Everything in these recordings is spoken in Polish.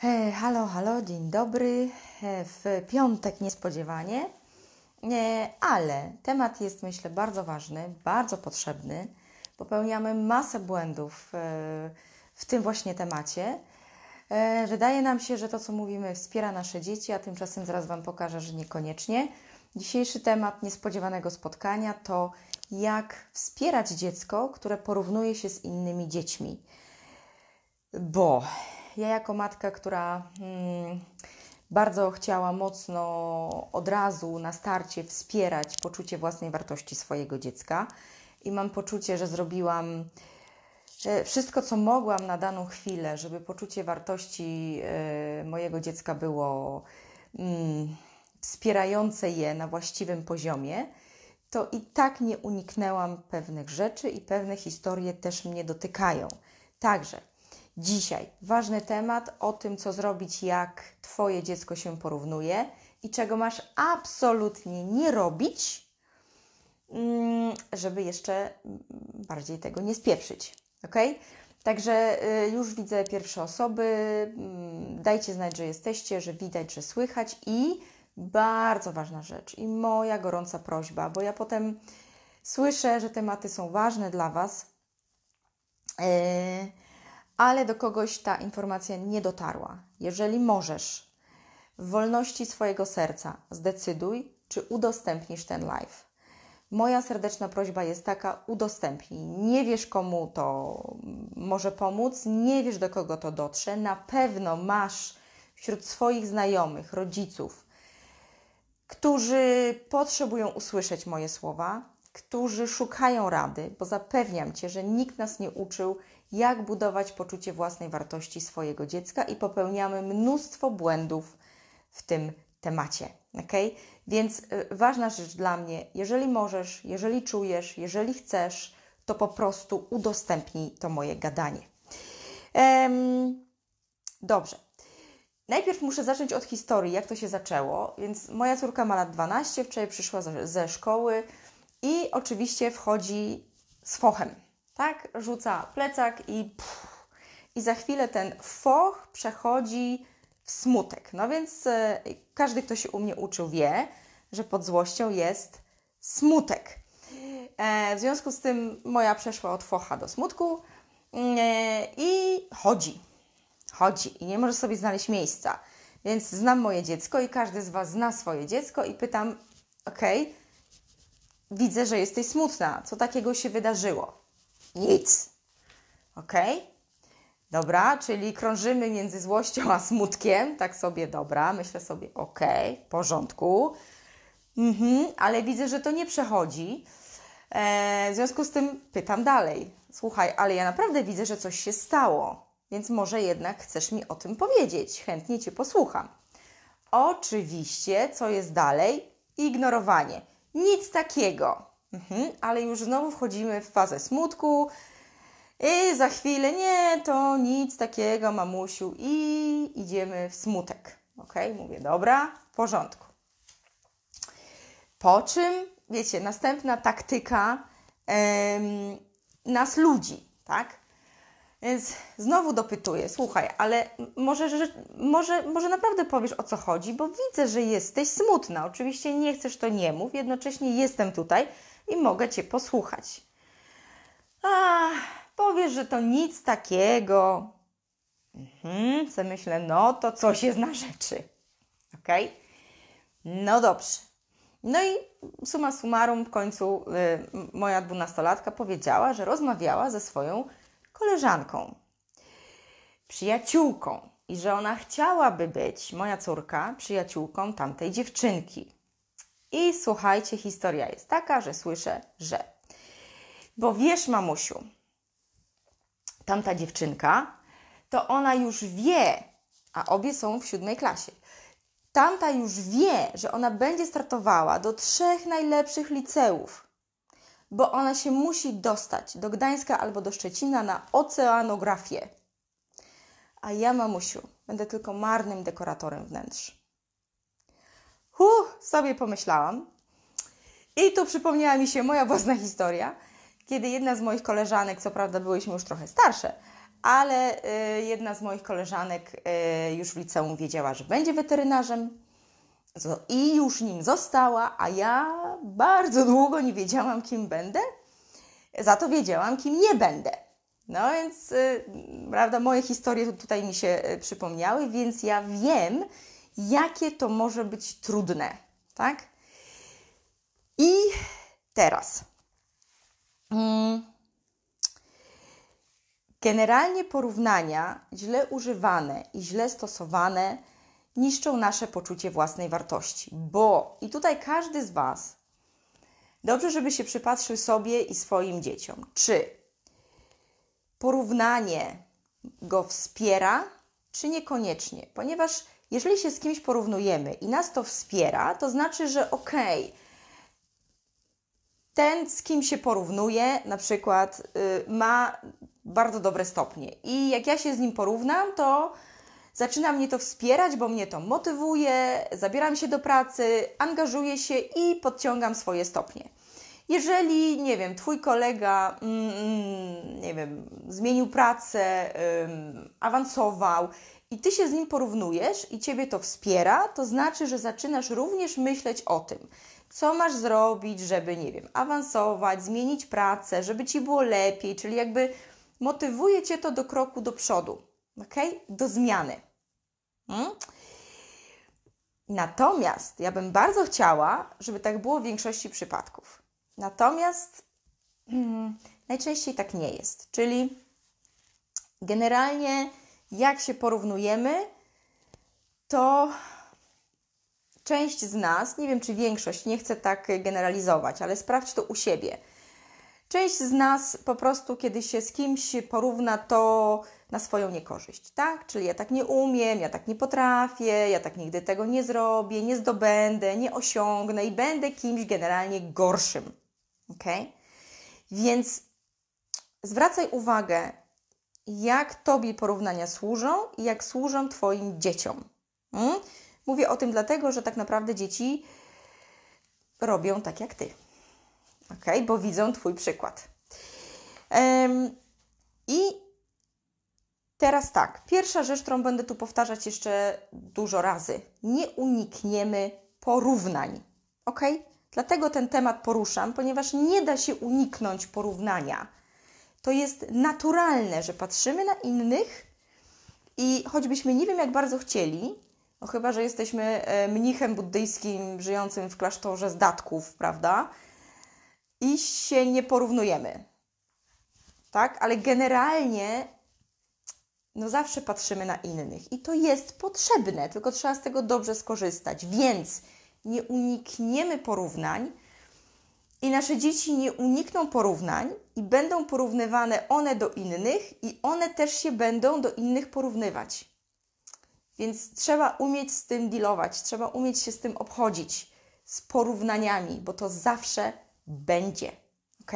He, halo, halo, dzień dobry. E, w piątek niespodziewanie, e, ale temat jest myślę bardzo ważny, bardzo potrzebny. Popełniamy masę błędów e, w tym właśnie temacie. E, wydaje nam się, że to, co mówimy, wspiera nasze dzieci, a tymczasem zaraz Wam pokażę, że niekoniecznie. Dzisiejszy temat niespodziewanego spotkania to jak wspierać dziecko, które porównuje się z innymi dziećmi. Bo ja jako matka, która hmm, bardzo chciała mocno od razu na starcie wspierać poczucie własnej wartości swojego dziecka i mam poczucie, że zrobiłam wszystko, co mogłam na daną chwilę, żeby poczucie wartości y, mojego dziecka było mm, wspierające je na właściwym poziomie, to i tak nie uniknęłam pewnych rzeczy i pewne historie też mnie dotykają. Także Dzisiaj ważny temat o tym, co zrobić, jak Twoje dziecko się porównuje i czego masz absolutnie nie robić, mm, żeby jeszcze bardziej tego nie spieprzyć. Ok? Także y, już widzę pierwsze osoby. Mm, dajcie znać, że jesteście, że widać, że słychać i bardzo ważna rzecz i moja gorąca prośba, bo ja potem słyszę, że tematy są ważne dla Was. Yy ale do kogoś ta informacja nie dotarła. Jeżeli możesz, w wolności swojego serca zdecyduj, czy udostępnisz ten live. Moja serdeczna prośba jest taka: udostępnij. Nie wiesz, komu to może pomóc, nie wiesz, do kogo to dotrze. Na pewno masz wśród swoich znajomych, rodziców, którzy potrzebują usłyszeć moje słowa, którzy szukają rady, bo zapewniam cię, że nikt nas nie uczył, jak budować poczucie własnej wartości swojego dziecka i popełniamy mnóstwo błędów w tym temacie. ok? Więc y, ważna rzecz dla mnie, jeżeli możesz, jeżeli czujesz, jeżeli chcesz, to po prostu udostępnij to moje gadanie. Ehm, dobrze. Najpierw muszę zacząć od historii, jak to się zaczęło. Więc moja córka ma lat 12, wczoraj przyszła ze szkoły i oczywiście wchodzi z fochem tak? Rzuca plecak i pff, i za chwilę ten foch przechodzi w smutek. No więc y, każdy, kto się u mnie uczył, wie, że pod złością jest smutek. E, w związku z tym moja przeszła od focha do smutku e, i chodzi. Chodzi i nie może sobie znaleźć miejsca. Więc znam moje dziecko i każdy z Was zna swoje dziecko i pytam, ok, widzę, że jesteś smutna, co takiego się wydarzyło? Nic. Ok? Dobra, czyli krążymy między złością a smutkiem. Tak sobie, dobra, myślę sobie, ok, w porządku. Mhm, ale widzę, że to nie przechodzi. E, w związku z tym pytam dalej. Słuchaj, ale ja naprawdę widzę, że coś się stało, więc może jednak chcesz mi o tym powiedzieć. Chętnie Cię posłucham. Oczywiście, co jest dalej? Ignorowanie. Nic takiego. Mhm, ale już znowu wchodzimy w fazę smutku. I za chwilę nie, to nic takiego, mamusiu, i idziemy w smutek. Ok, mówię, dobra, w porządku. Po czym, wiecie, następna taktyka em, nas ludzi, tak? Więc znowu dopytuję, słuchaj, ale może, że, może, może naprawdę powiesz o co chodzi, bo widzę, że jesteś smutna. Oczywiście nie chcesz to nie mów, jednocześnie jestem tutaj, i mogę Cię posłuchać. A, powiesz, że to nic takiego. Mhm, co myślę, no to coś jest na rzeczy. Ok? No dobrze. No i suma summarum w końcu y, moja dwunastolatka powiedziała, że rozmawiała ze swoją koleżanką, przyjaciółką i że ona chciałaby być, moja córka, przyjaciółką tamtej dziewczynki. I słuchajcie, historia jest taka, że słyszę, że. Bo wiesz, mamusiu, tamta dziewczynka, to ona już wie, a obie są w siódmej klasie. Tamta już wie, że ona będzie startowała do trzech najlepszych liceów, bo ona się musi dostać do Gdańska albo do Szczecina na oceanografię. A ja, mamusiu, będę tylko marnym dekoratorem wnętrz huh, sobie pomyślałam. I tu przypomniała mi się moja własna historia, kiedy jedna z moich koleżanek, co prawda byłyśmy już trochę starsze, ale y, jedna z moich koleżanek y, już w liceum wiedziała, że będzie weterynarzem i już nim została, a ja bardzo długo nie wiedziałam, kim będę, za to wiedziałam, kim nie będę. No więc, y, prawda, moje historie tutaj mi się y, przypomniały, więc ja wiem, jakie to może być trudne, tak? I teraz. Mm, generalnie porównania źle używane i źle stosowane niszczą nasze poczucie własnej wartości, bo i tutaj każdy z Was dobrze, żeby się przypatrzył sobie i swoim dzieciom, czy porównanie go wspiera, czy niekoniecznie, ponieważ jeżeli się z kimś porównujemy i nas to wspiera, to znaczy, że okej, okay, ten, z kim się porównuje, na przykład yy, ma bardzo dobre stopnie. I jak ja się z nim porównam, to zaczyna mnie to wspierać, bo mnie to motywuje, zabieram się do pracy, angażuję się i podciągam swoje stopnie. Jeżeli, nie wiem, twój kolega, mm, mm nie wiem, zmienił pracę, awansował i ty się z nim porównujesz i ciebie to wspiera, to znaczy, że zaczynasz również myśleć o tym, co masz zrobić, żeby, nie wiem, awansować, zmienić pracę, żeby ci było lepiej, czyli jakby motywuje cię to do kroku do przodu, ok? Do zmiany. Hmm? Natomiast ja bym bardzo chciała, żeby tak było w większości przypadków. Natomiast hmm, najczęściej tak nie jest. Czyli generalnie jak się porównujemy, to część z nas, nie wiem czy większość, nie chcę tak generalizować, ale sprawdź to u siebie. Część z nas po prostu, kiedy się z kimś porówna, to na swoją niekorzyść, tak? Czyli ja tak nie umiem, ja tak nie potrafię, ja tak nigdy tego nie zrobię, nie zdobędę, nie osiągnę i będę kimś generalnie gorszym, ok? Więc zwracaj uwagę jak Tobie porównania służą i jak służą Twoim dzieciom. Hmm? Mówię o tym dlatego, że tak naprawdę dzieci robią tak jak Ty, ok? Bo widzą Twój przykład. Um, I teraz tak, pierwsza rzecz, którą będę tu powtarzać jeszcze dużo razy. Nie unikniemy porównań, ok? Dlatego ten temat poruszam, ponieważ nie da się uniknąć porównania to jest naturalne, że patrzymy na innych i choćbyśmy nie wiem jak bardzo chcieli, no chyba, że jesteśmy e, mnichem buddyjskim żyjącym w klasztorze z datków, prawda? I się nie porównujemy. Tak? Ale generalnie no zawsze patrzymy na innych i to jest potrzebne, tylko trzeba z tego dobrze skorzystać. Więc nie unikniemy porównań, i nasze dzieci nie unikną porównań i będą porównywane one do innych, i one też się będą do innych porównywać. Więc trzeba umieć z tym dealować, trzeba umieć się z tym obchodzić, z porównaniami, bo to zawsze będzie. Ok?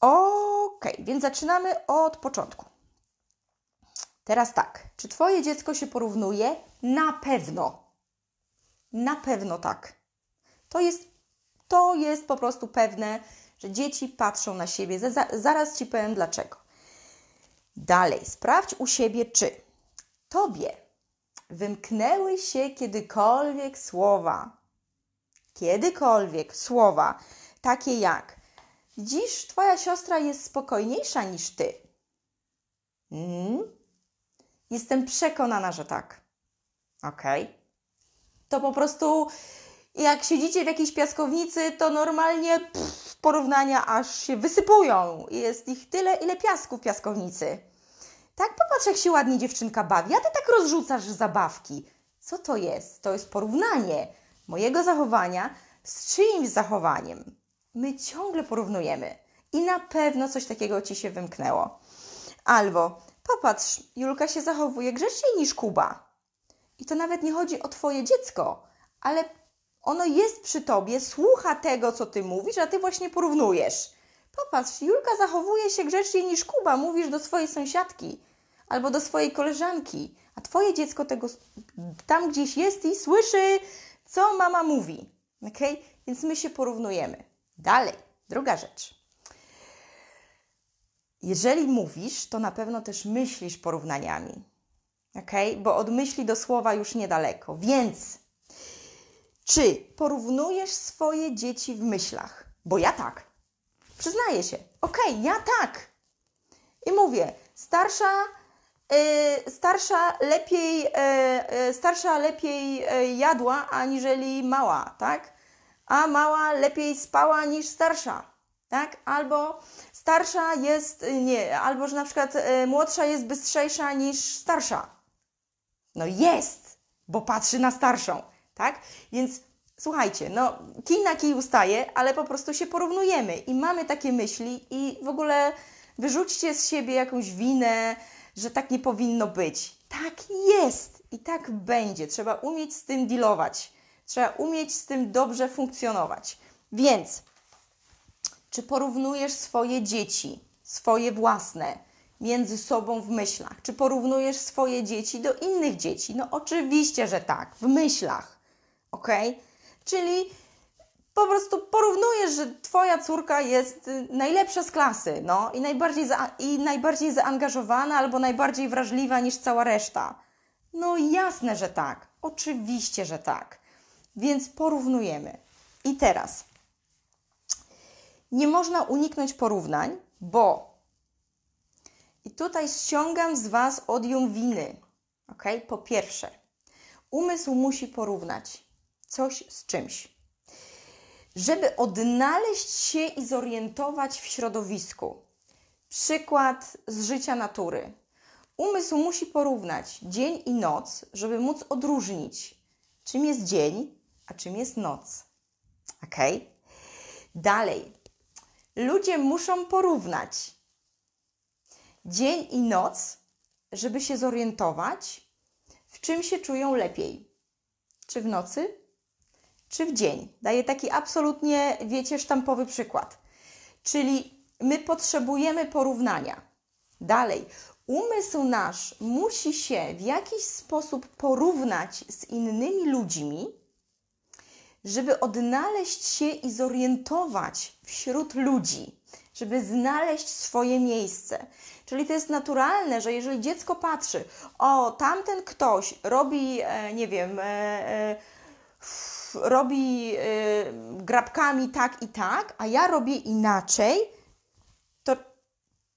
Ok, więc zaczynamy od początku. Teraz tak, czy Twoje dziecko się porównuje? Na pewno. Na pewno tak. To jest to jest po prostu pewne, że dzieci patrzą na siebie. Zaraz Ci powiem dlaczego. Dalej, sprawdź u siebie, czy Tobie wymknęły się kiedykolwiek słowa, kiedykolwiek słowa takie jak dziś Twoja siostra jest spokojniejsza niż Ty. Mm? Jestem przekonana, że tak. OK. To po prostu jak siedzicie w jakiejś piaskownicy, to normalnie pff, porównania aż się wysypują. Jest ich tyle, ile piasku w piaskownicy. Tak, popatrz, jak się ładnie dziewczynka bawi, a ty tak rozrzucasz zabawki. Co to jest? To jest porównanie mojego zachowania z czyimś zachowaniem. My ciągle porównujemy i na pewno coś takiego ci się wymknęło. Albo popatrz, Julka się zachowuje grzeczniej niż Kuba. I to nawet nie chodzi o twoje dziecko, ale ono jest przy tobie, słucha tego, co ty mówisz, a ty właśnie porównujesz. Popatrz, Julka zachowuje się grzeczniej niż Kuba, mówisz do swojej sąsiadki albo do swojej koleżanki, a twoje dziecko tego tam gdzieś jest i słyszy, co mama mówi. Okay? Więc my się porównujemy. Dalej, druga rzecz. Jeżeli mówisz, to na pewno też myślisz porównaniami. Okay? Bo od myśli do słowa już niedaleko. Więc czy porównujesz swoje dzieci w myślach? Bo ja tak. Przyznaję się. Okej, okay, ja tak. I mówię, starsza, yy, starsza lepiej, yy, starsza lepiej y, jadła aniżeli mała, tak? A mała lepiej spała niż starsza, tak? Albo starsza jest, y, nie, albo że na przykład yy, młodsza jest bystrzejsza niż starsza. No jest, bo patrzy na starszą tak? Więc słuchajcie, no kij na kij ustaje, ale po prostu się porównujemy i mamy takie myśli i w ogóle wyrzućcie z siebie jakąś winę, że tak nie powinno być. Tak jest i tak będzie. Trzeba umieć z tym dealować. Trzeba umieć z tym dobrze funkcjonować. Więc czy porównujesz swoje dzieci, swoje własne, między sobą w myślach? Czy porównujesz swoje dzieci do innych dzieci? No oczywiście, że tak, w myślach ok? Czyli po prostu porównujesz, że twoja córka jest y, najlepsza z klasy, no i najbardziej, za, i najbardziej zaangażowana albo najbardziej wrażliwa niż cała reszta. No jasne, że tak. Oczywiście, że tak. Więc porównujemy. I teraz nie można uniknąć porównań, bo i tutaj ściągam z was odium winy. Ok? Po pierwsze, umysł musi porównać coś z czymś. Żeby odnaleźć się i zorientować w środowisku. Przykład z życia natury. Umysł musi porównać dzień i noc, żeby móc odróżnić, czym jest dzień, a czym jest noc. Ok? Dalej. Ludzie muszą porównać dzień i noc, żeby się zorientować, w czym się czują lepiej. Czy w nocy, czy w dzień. Daję taki absolutnie, wiecie, sztampowy przykład. Czyli my potrzebujemy porównania. Dalej, umysł nasz musi się w jakiś sposób porównać z innymi ludźmi, żeby odnaleźć się i zorientować wśród ludzi, żeby znaleźć swoje miejsce. Czyli to jest naturalne, że jeżeli dziecko patrzy, o tamten ktoś robi, e, nie wiem, e, e, robi y, grabkami tak i tak, a ja robię inaczej, to,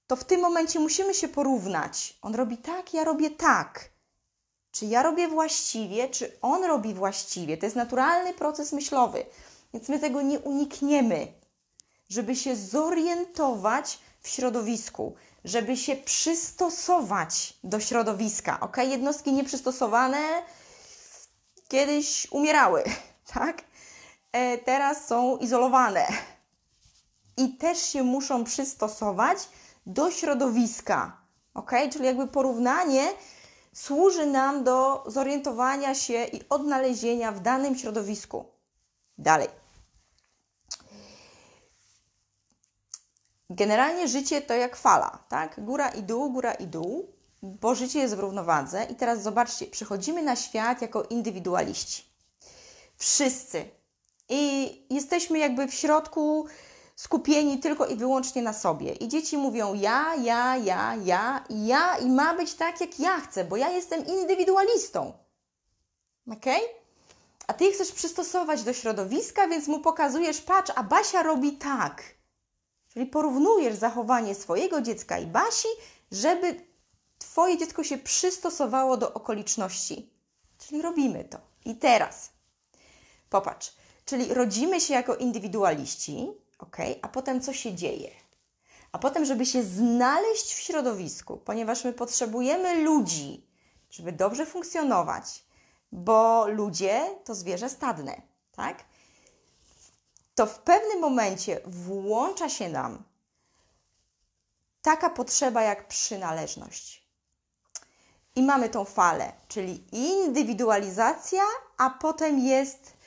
to w tym momencie musimy się porównać. On robi tak, ja robię tak. Czy ja robię właściwie, czy on robi właściwie? To jest naturalny proces myślowy, więc my tego nie unikniemy, żeby się zorientować w środowisku, żeby się przystosować do środowiska. Ok, jednostki nieprzystosowane kiedyś umierały tak? E, teraz są izolowane i też się muszą przystosować do środowiska, ok? Czyli jakby porównanie służy nam do zorientowania się i odnalezienia w danym środowisku. Dalej. Generalnie życie to jak fala, tak? Góra i dół, góra i dół, bo życie jest w równowadze. I teraz zobaczcie, przychodzimy na świat jako indywidualiści wszyscy. I jesteśmy jakby w środku skupieni tylko i wyłącznie na sobie. I dzieci mówią ja, ja, ja, ja ja i ma być tak, jak ja chcę, bo ja jestem indywidualistą. ok? A ty chcesz przystosować do środowiska, więc mu pokazujesz, patrz, a Basia robi tak. Czyli porównujesz zachowanie swojego dziecka i Basi, żeby Twoje dziecko się przystosowało do okoliczności. Czyli robimy to. I teraz Popatrz. Czyli rodzimy się jako indywidualiści, ok, a potem co się dzieje? A potem, żeby się znaleźć w środowisku, ponieważ my potrzebujemy ludzi, żeby dobrze funkcjonować, bo ludzie to zwierzę stadne, tak? To w pewnym momencie włącza się nam taka potrzeba jak przynależność. I mamy tą falę, czyli indywidualizacja, a potem jest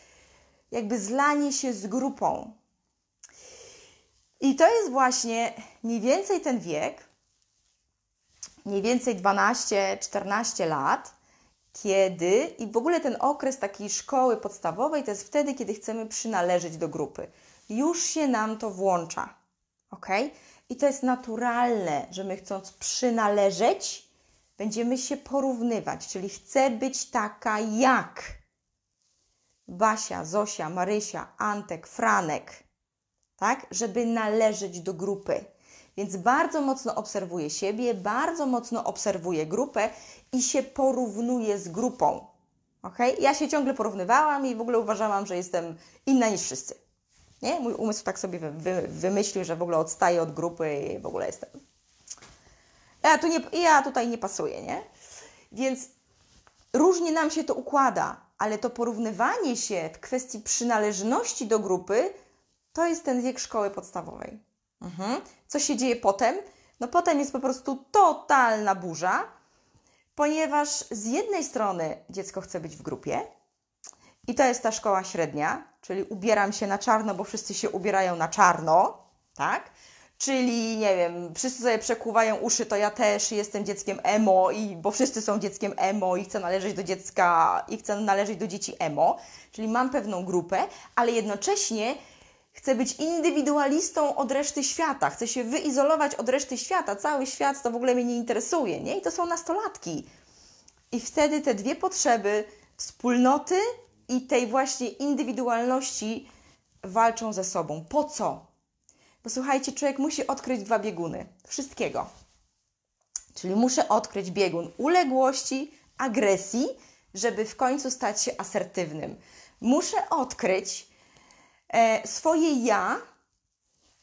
jakby zlanie się z grupą. I to jest właśnie mniej więcej ten wiek, mniej więcej 12-14 lat, kiedy i w ogóle ten okres takiej szkoły podstawowej to jest wtedy, kiedy chcemy przynależeć do grupy. Już się nam to włącza, ok? I to jest naturalne, że my chcąc przynależeć, będziemy się porównywać, czyli chcę być taka jak. Basia, Zosia, Marysia, Antek, Franek, tak? Żeby należeć do grupy. Więc bardzo mocno obserwuję siebie, bardzo mocno obserwuję grupę i się porównuję z grupą. Okay? Ja się ciągle porównywałam i w ogóle uważałam, że jestem inna niż wszyscy. Nie? Mój umysł tak sobie wy, wymyślił, że w ogóle odstaję od grupy i w ogóle jestem. Ja, tu nie, ja tutaj nie pasuję, nie? Więc różnie nam się to układa ale to porównywanie się w kwestii przynależności do grupy to jest ten wiek szkoły podstawowej. Mhm. Co się dzieje potem? No potem jest po prostu totalna burza, ponieważ z jednej strony dziecko chce być w grupie i to jest ta szkoła średnia, czyli ubieram się na czarno, bo wszyscy się ubierają na czarno, tak? Czyli, nie wiem, wszyscy sobie przekuwają uszy, to ja też jestem dzieckiem emo, i, bo wszyscy są dzieckiem emo i chcę należeć do dziecka, i chcę należeć do dzieci emo. Czyli mam pewną grupę, ale jednocześnie chcę być indywidualistą od reszty świata, chcę się wyizolować od reszty świata, cały świat to w ogóle mnie nie interesuje, nie? I to są nastolatki. I wtedy te dwie potrzeby wspólnoty i tej właśnie indywidualności walczą ze sobą. Po co? Posłuchajcie, człowiek musi odkryć dwa bieguny wszystkiego. Czyli muszę odkryć biegun uległości, agresji, żeby w końcu stać się asertywnym. Muszę odkryć e, swoje ja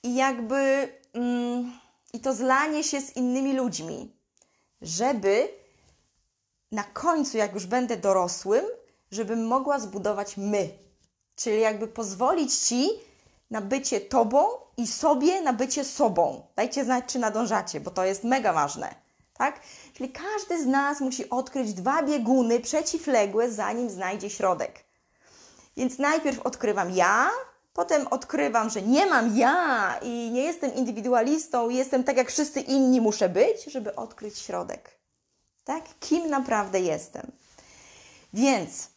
i jakby mm, i to zlanie się z innymi ludźmi, żeby na końcu, jak już będę dorosłym, żebym mogła zbudować my. Czyli jakby pozwolić ci na bycie tobą i sobie na bycie sobą. Dajcie znać, czy nadążacie, bo to jest mega ważne. Tak? Czyli każdy z nas musi odkryć dwa bieguny przeciwległe, zanim znajdzie środek. Więc najpierw odkrywam ja, potem odkrywam, że nie mam ja i nie jestem indywidualistą, jestem tak jak wszyscy inni muszę być, żeby odkryć środek. Tak? Kim naprawdę jestem. Więc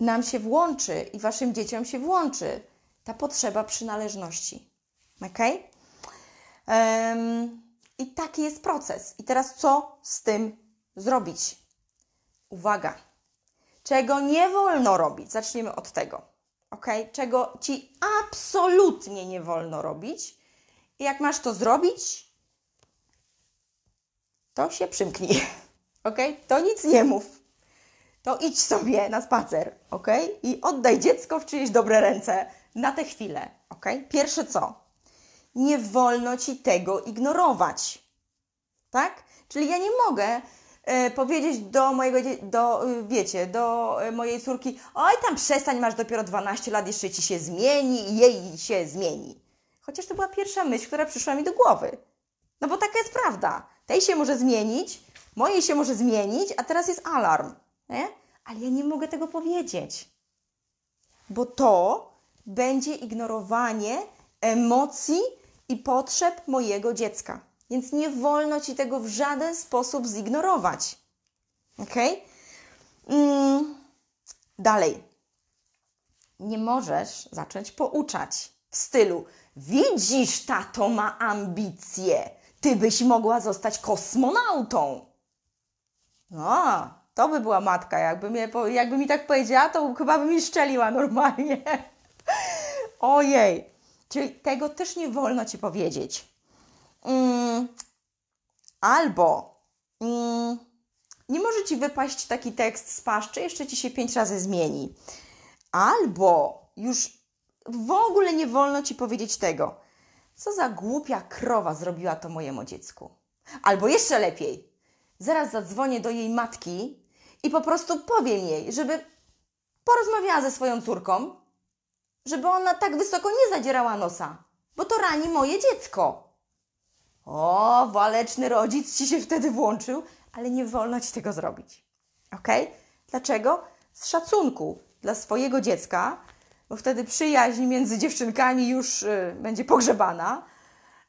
nam się włączy i waszym dzieciom się włączy ta potrzeba przynależności. Ok? Um, I taki jest proces. I teraz co z tym zrobić? Uwaga! Czego nie wolno robić? Zaczniemy od tego. Ok? Czego ci absolutnie nie wolno robić? I jak masz to zrobić, to się przymknij. Ok? To nic nie mów to idź sobie na spacer, ok? I oddaj dziecko w czyjeś dobre ręce na tę chwilę, ok? Pierwsze co? Nie wolno ci tego ignorować, tak? Czyli ja nie mogę y, powiedzieć do mojego, do, y, wiecie, do y, mojej córki, oj tam przestań, masz dopiero 12 lat, jeszcze ci się zmieni i jej się zmieni. Chociaż to była pierwsza myśl, która przyszła mi do głowy. No bo taka jest prawda. Tej się może zmienić, mojej się może zmienić, a teraz jest alarm nie? ale ja nie mogę tego powiedzieć, bo to będzie ignorowanie emocji i potrzeb mojego dziecka. Więc nie wolno ci tego w żaden sposób zignorować. Ok? Mm. Dalej. Nie możesz zacząć pouczać w stylu: Widzisz, tato ma ambicje, ty byś mogła zostać kosmonautą. No, to by była matka, jakby, mnie, jakby mi tak powiedziała, to chyba by mi szczeliła normalnie. Ojej, czyli tego też nie wolno Ci powiedzieć. Mm. Albo mm. nie może Ci wypaść taki tekst z paszczy, jeszcze Ci się pięć razy zmieni. Albo już w ogóle nie wolno Ci powiedzieć tego. Co za głupia krowa zrobiła to mojemu dziecku. Albo jeszcze lepiej, zaraz zadzwonię do jej matki i po prostu powiem jej, żeby porozmawiała ze swoją córką, żeby ona tak wysoko nie zadzierała nosa, bo to rani moje dziecko. O, waleczny rodzic ci się wtedy włączył, ale nie wolno ci tego zrobić. Ok? Dlaczego? Z szacunku dla swojego dziecka, bo wtedy przyjaźń między dziewczynkami już y, będzie pogrzebana,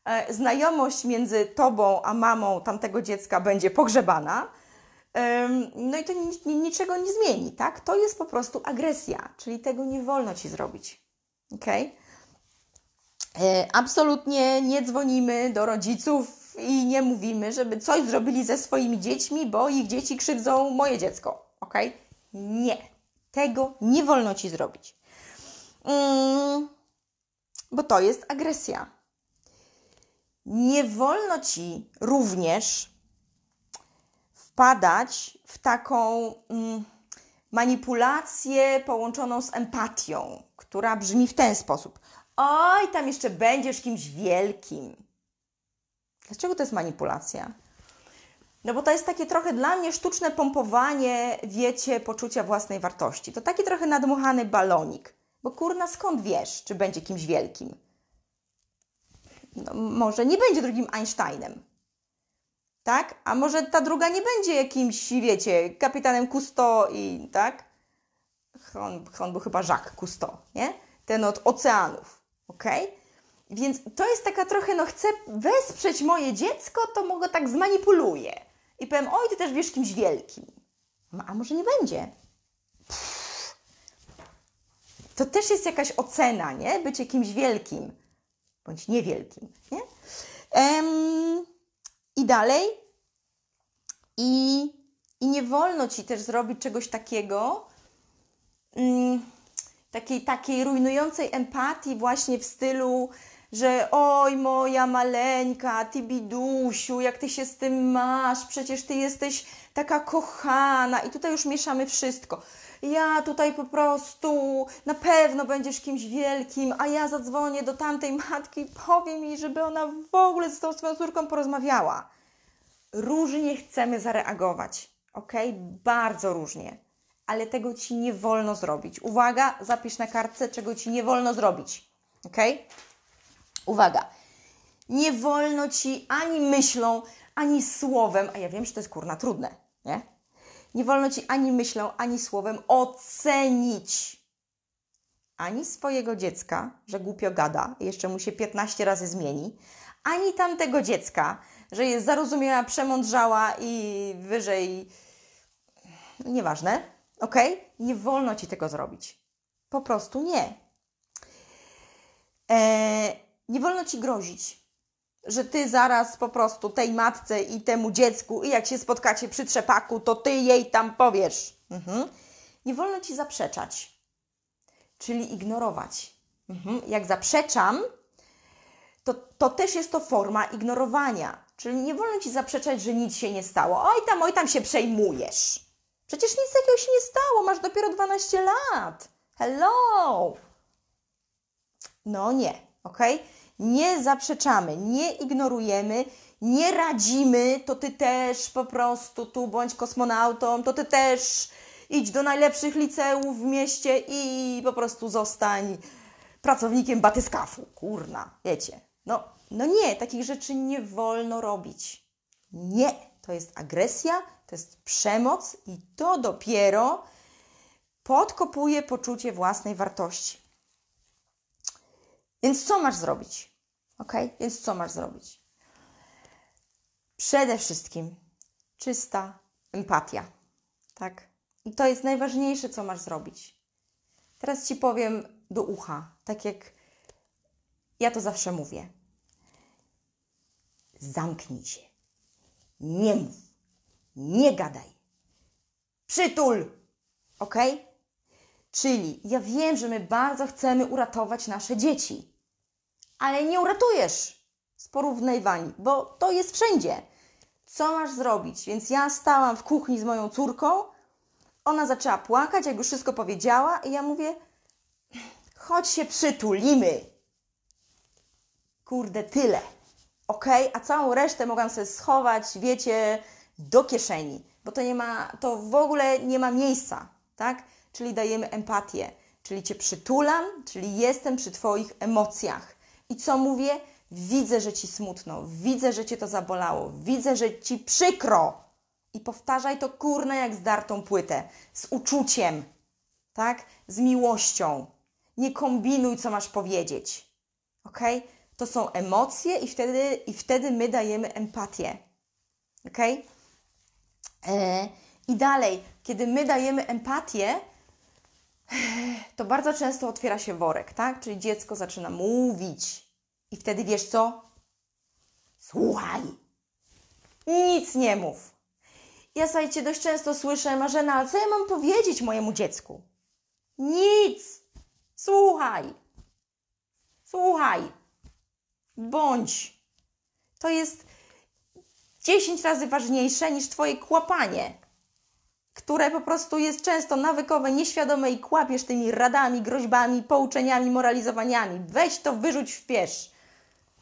e, znajomość między tobą a mamą tamtego dziecka będzie pogrzebana no i to niczego nie zmieni, tak? To jest po prostu agresja, czyli tego nie wolno Ci zrobić, ok? E, absolutnie nie dzwonimy do rodziców i nie mówimy, żeby coś zrobili ze swoimi dziećmi, bo ich dzieci krzywdzą moje dziecko, ok? Nie, tego nie wolno Ci zrobić, mm, bo to jest agresja. Nie wolno Ci również wpadać w taką mm, manipulację połączoną z empatią, która brzmi w ten sposób. Oj, tam jeszcze będziesz kimś wielkim. Dlaczego to jest manipulacja? No bo to jest takie trochę dla mnie sztuczne pompowanie, wiecie, poczucia własnej wartości. To taki trochę nadmuchany balonik. Bo kurna, skąd wiesz, czy będzie kimś wielkim? No, może nie będzie drugim Einsteinem, tak? A może ta druga nie będzie jakimś, wiecie, kapitanem Cousteau i, tak? On, on był chyba Jacques Cousteau, nie? Ten od oceanów, ok? Więc to jest taka trochę, no chcę wesprzeć moje dziecko, to mogę tak zmanipuluję. I powiem, oj, ty też wiesz kimś wielkim. No, a może nie będzie? Pff. To też jest jakaś ocena, nie? Bycie kimś wielkim, bądź niewielkim, nie? Um, i dalej. I, i nie wolno ci też zrobić czegoś takiego, mm, takiej, takiej rujnującej empatii, właśnie w stylu, że oj moja maleńka, ty bidusiu, jak ty się z tym masz, przecież ty jesteś taka kochana i tutaj już mieszamy wszystko ja tutaj po prostu na pewno będziesz kimś wielkim, a ja zadzwonię do tamtej matki i powiem jej, żeby ona w ogóle z tą swoją córką porozmawiała. Różnie chcemy zareagować, ok? Bardzo różnie. Ale tego ci nie wolno zrobić. Uwaga, zapisz na kartce, czego ci nie wolno zrobić, ok? Uwaga. Nie wolno ci ani myślą, ani słowem, a ja wiem, że to jest kurna trudne, nie? Nie wolno ci ani myślą, ani słowem ocenić ani swojego dziecka, że głupio gada, jeszcze mu się 15 razy zmieni, ani tamtego dziecka, że jest zarozumiała, przemądrzała i wyżej. No nieważne, ok? Nie wolno ci tego zrobić. Po prostu nie. Eee, nie wolno ci grozić że ty zaraz po prostu tej matce i temu dziecku, i jak się spotkacie przy trzepaku, to ty jej tam powiesz. Mhm. Nie wolno ci zaprzeczać, czyli ignorować. Mhm. Jak zaprzeczam, to, to też jest to forma ignorowania. Czyli nie wolno ci zaprzeczać, że nic się nie stało. Oj tam, oj tam się przejmujesz. Przecież nic takiego się nie stało, masz dopiero 12 lat. Hello! No nie, okej? Okay? Nie zaprzeczamy, nie ignorujemy, nie radzimy, to ty też po prostu tu bądź kosmonautą, to ty też idź do najlepszych liceów w mieście i po prostu zostań pracownikiem batyskafu. Kurna, wiecie. No, no nie, takich rzeczy nie wolno robić. Nie, to jest agresja, to jest przemoc i to dopiero podkopuje poczucie własnej wartości. Więc co masz zrobić? Ok? Więc co masz zrobić? Przede wszystkim czysta empatia. Tak? I to jest najważniejsze, co masz zrobić. Teraz ci powiem do ucha, tak jak ja to zawsze mówię. Zamknij się. Nie mów. Nie gadaj. Przytul. Ok? Czyli ja wiem, że my bardzo chcemy uratować nasze dzieci, ale nie uratujesz z porównywań, bo to jest wszędzie. Co masz zrobić? Więc ja stałam w kuchni z moją córką, ona zaczęła płakać, jak już wszystko powiedziała, i ja mówię: chodź się przytulimy. Kurde, tyle. Ok, a całą resztę mogłam sobie schować, wiecie, do kieszeni, bo to nie ma, to w ogóle nie ma miejsca, tak? czyli dajemy empatię, czyli Cię przytulam, czyli jestem przy Twoich emocjach. I co mówię? Widzę, że Ci smutno, widzę, że Cię to zabolało, widzę, że Ci przykro. I powtarzaj to kurna jak zdartą płytę, z uczuciem, tak? Z miłością. Nie kombinuj, co masz powiedzieć. Ok? To są emocje i wtedy, i wtedy my dajemy empatię. Ok? E, I dalej, kiedy my dajemy empatię, to bardzo często otwiera się worek, tak? Czyli dziecko zaczyna mówić. I wtedy wiesz co? Słuchaj. Nic nie mów. Ja słuchajcie, dość często słyszę, Marzena, ale co ja mam powiedzieć mojemu dziecku? Nic. Słuchaj. Słuchaj. Bądź. To jest dziesięć razy ważniejsze niż Twoje kłapanie które po prostu jest często nawykowe, nieświadome i kłapiesz tymi radami, groźbami, pouczeniami, moralizowaniami. Weź to, wyrzuć w pierz.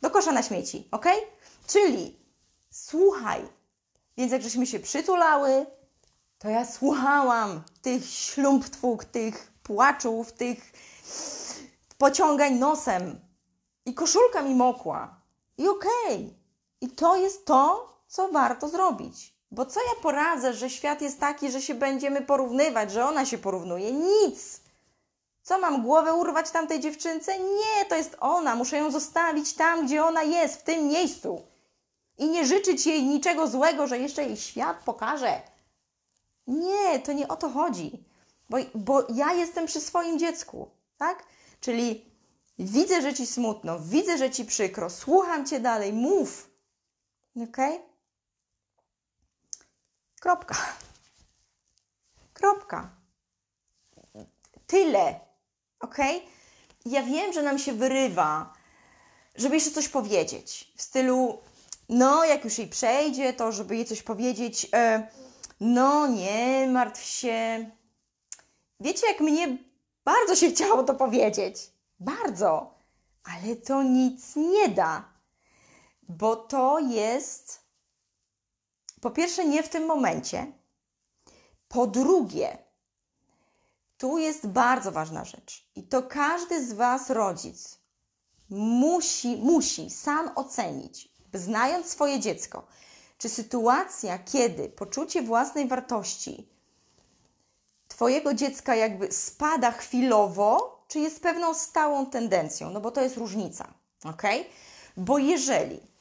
Do kosza na śmieci, ok? Czyli słuchaj. Więc jak żeśmy się przytulały, to ja słuchałam tych ślumptwóg, tych płaczów, tych pociągań nosem. I koszulka mi mokła. I okej. Okay. I to jest to, co warto zrobić. Bo co ja poradzę, że świat jest taki, że się będziemy porównywać, że ona się porównuje? Nic! Co mam głowę urwać tamtej dziewczynce? Nie, to jest ona, muszę ją zostawić tam, gdzie ona jest, w tym miejscu. I nie życzyć jej niczego złego, że jeszcze jej świat pokaże. Nie, to nie o to chodzi. Bo, bo ja jestem przy swoim dziecku, tak? Czyli widzę, że ci smutno, widzę, że ci przykro, słucham cię dalej, mów. Okej? Okay? Kropka. Kropka. Tyle. Ok? Ja wiem, że nam się wyrywa, żeby jeszcze coś powiedzieć. W stylu, no, jak już jej przejdzie, to żeby jej coś powiedzieć. E, no, nie martw się. Wiecie, jak mnie bardzo się chciało to powiedzieć. Bardzo. Ale to nic nie da, bo to jest po pierwsze, nie w tym momencie. Po drugie, tu jest bardzo ważna rzecz i to każdy z Was, rodzic, musi, musi sam ocenić, znając swoje dziecko, czy sytuacja, kiedy poczucie własnej wartości Twojego dziecka jakby spada chwilowo, czy jest pewną stałą tendencją, no bo to jest różnica, ok? Bo jeżeli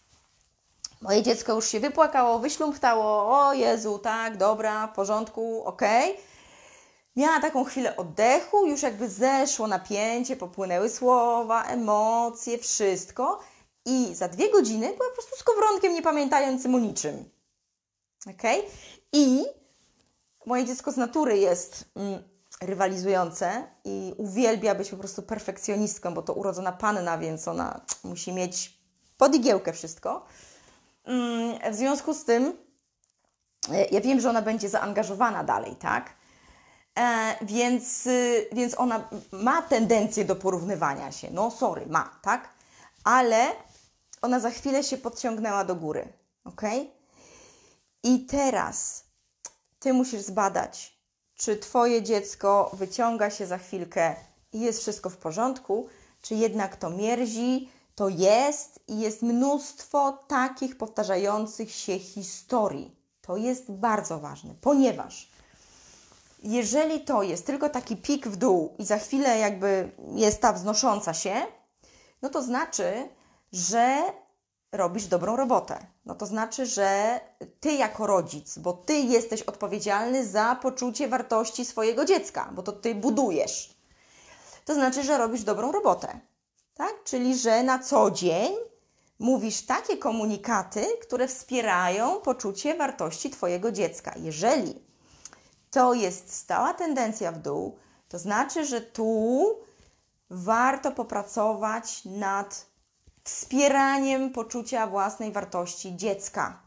Moje dziecko już się wypłakało, wyślumptało, o Jezu, tak, dobra, w porządku, okej. Okay. Miała taką chwilę oddechu, już jakby zeszło napięcie, popłynęły słowa, emocje, wszystko. I za dwie godziny była po prostu skowronkiem, nie pamiętającym o niczym. Okej? Okay? I moje dziecko z natury jest mm, rywalizujące i uwielbia być po prostu perfekcjonistką, bo to urodzona panna, więc ona musi mieć pod igiełkę wszystko. Mm, w związku z tym e, ja wiem, że ona będzie zaangażowana dalej, tak? E, więc, y, więc ona ma tendencję do porównywania się. No, sorry, ma, tak? Ale ona za chwilę się podciągnęła do góry, ok? I teraz ty musisz zbadać, czy twoje dziecko wyciąga się za chwilkę i jest wszystko w porządku, czy jednak to mierzi, to jest i jest mnóstwo takich powtarzających się historii. To jest bardzo ważne, ponieważ jeżeli to jest tylko taki pik w dół i za chwilę jakby jest ta wznosząca się, no to znaczy, że robisz dobrą robotę. No to znaczy, że ty jako rodzic, bo ty jesteś odpowiedzialny za poczucie wartości swojego dziecka, bo to ty budujesz. To znaczy, że robisz dobrą robotę tak? Czyli, że na co dzień mówisz takie komunikaty, które wspierają poczucie wartości Twojego dziecka. Jeżeli to jest stała tendencja w dół, to znaczy, że tu warto popracować nad wspieraniem poczucia własnej wartości dziecka.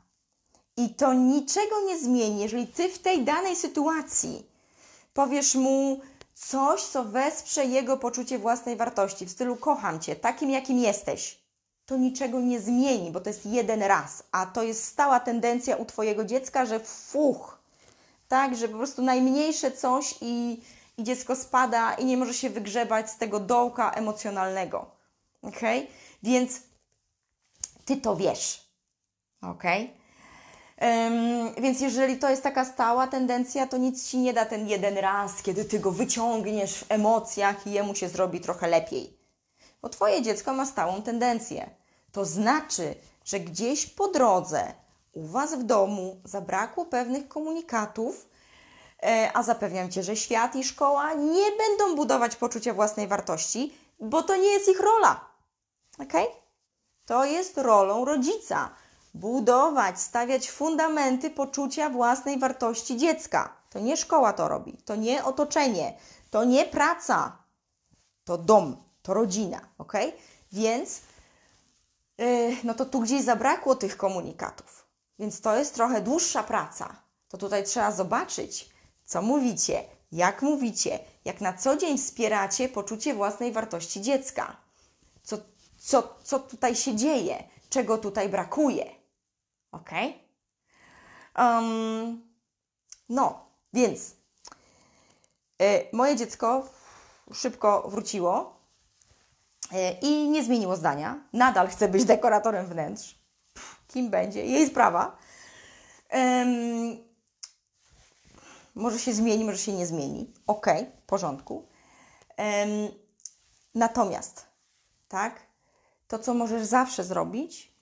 I to niczego nie zmieni, jeżeli ty w tej danej sytuacji powiesz mu, coś, co wesprze jego poczucie własnej wartości, w stylu kocham cię, takim jakim jesteś, to niczego nie zmieni, bo to jest jeden raz, a to jest stała tendencja u Twojego dziecka, że fuch, tak, że po prostu najmniejsze coś i, i dziecko spada i nie może się wygrzebać z tego dołka emocjonalnego. Ok? Więc Ty to wiesz. ok? więc jeżeli to jest taka stała tendencja, to nic ci nie da ten jeden raz, kiedy ty go wyciągniesz w emocjach i jemu się zrobi trochę lepiej. Bo twoje dziecko ma stałą tendencję. To znaczy, że gdzieś po drodze u was w domu zabrakło pewnych komunikatów, e, a zapewniam cię, że świat i szkoła nie będą budować poczucia własnej wartości, bo to nie jest ich rola. Ok? To jest rolą rodzica budować, stawiać fundamenty poczucia własnej wartości dziecka. To nie szkoła to robi, to nie otoczenie, to nie praca, to dom, to rodzina, ok? Więc yy, no to tu gdzieś zabrakło tych komunikatów, więc to jest trochę dłuższa praca. To tutaj trzeba zobaczyć, co mówicie, jak mówicie, jak na co dzień wspieracie poczucie własnej wartości dziecka. Co, co, co tutaj się dzieje, czego tutaj brakuje. Ok? Um, no, więc e, moje dziecko szybko wróciło e, i nie zmieniło zdania. Nadal chce być dekoratorem wnętrz. Pff, kim będzie? Jej sprawa. Um, może się zmieni, może się nie zmieni. Ok, w porządku. Um, natomiast, tak, to co możesz zawsze zrobić,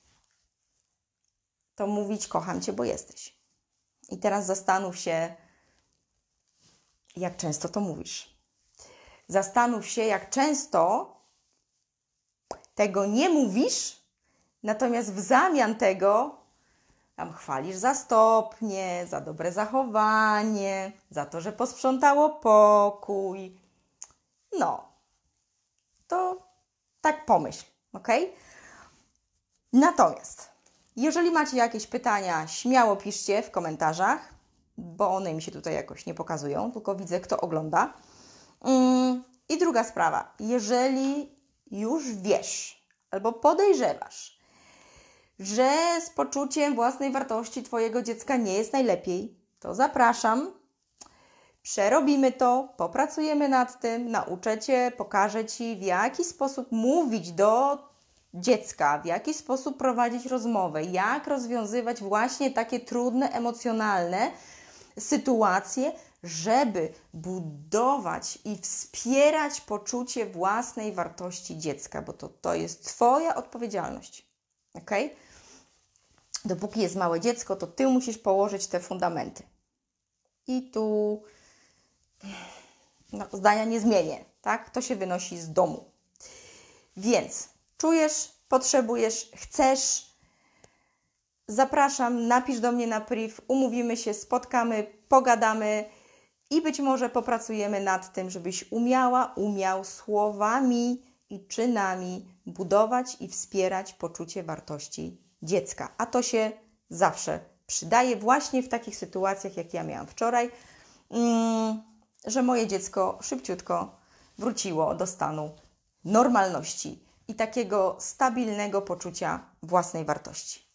to mówić kocham cię, bo jesteś. I teraz zastanów się, jak często to mówisz. Zastanów się, jak często tego nie mówisz, natomiast w zamian tego tam chwalisz za stopnie, za dobre zachowanie, za to, że posprzątało pokój. No, to tak pomyśl, ok? Natomiast jeżeli macie jakieś pytania, śmiało piszcie w komentarzach, bo one mi się tutaj jakoś nie pokazują, tylko widzę, kto ogląda. Mm, I druga sprawa, jeżeli już wiesz albo podejrzewasz, że z poczuciem własnej wartości Twojego dziecka nie jest najlepiej, to zapraszam. Przerobimy to, popracujemy nad tym, nauczę Cię, pokażę Ci, w jaki sposób mówić do dziecka, w jaki sposób prowadzić rozmowę, jak rozwiązywać właśnie takie trudne, emocjonalne sytuacje, żeby budować i wspierać poczucie własnej wartości dziecka, bo to, to jest Twoja odpowiedzialność. Ok? Dopóki jest małe dziecko, to Ty musisz położyć te fundamenty. I tu no, zdania nie zmienię, tak? To się wynosi z domu. Więc czujesz, potrzebujesz, chcesz, zapraszam, napisz do mnie na priv, umówimy się, spotkamy, pogadamy i być może popracujemy nad tym, żebyś umiała, umiał słowami i czynami budować i wspierać poczucie wartości dziecka. A to się zawsze przydaje właśnie w takich sytuacjach, jak ja miałam wczoraj, mm, że moje dziecko szybciutko wróciło do stanu normalności i takiego stabilnego poczucia własnej wartości.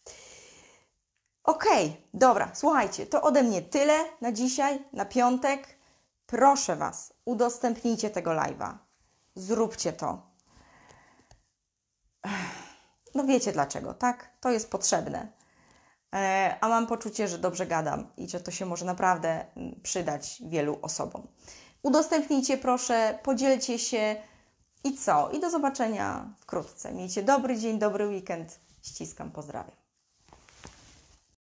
Okej, okay, dobra, słuchajcie, to ode mnie tyle na dzisiaj, na piątek. Proszę Was, udostępnijcie tego live'a. Zróbcie to. No wiecie dlaczego, tak? To jest potrzebne. E, a mam poczucie, że dobrze gadam i że to się może naprawdę mm, przydać wielu osobom. Udostępnijcie, proszę, podzielcie się i co? I do zobaczenia wkrótce. Miejcie dobry dzień, dobry weekend. Ściskam, pozdrawiam.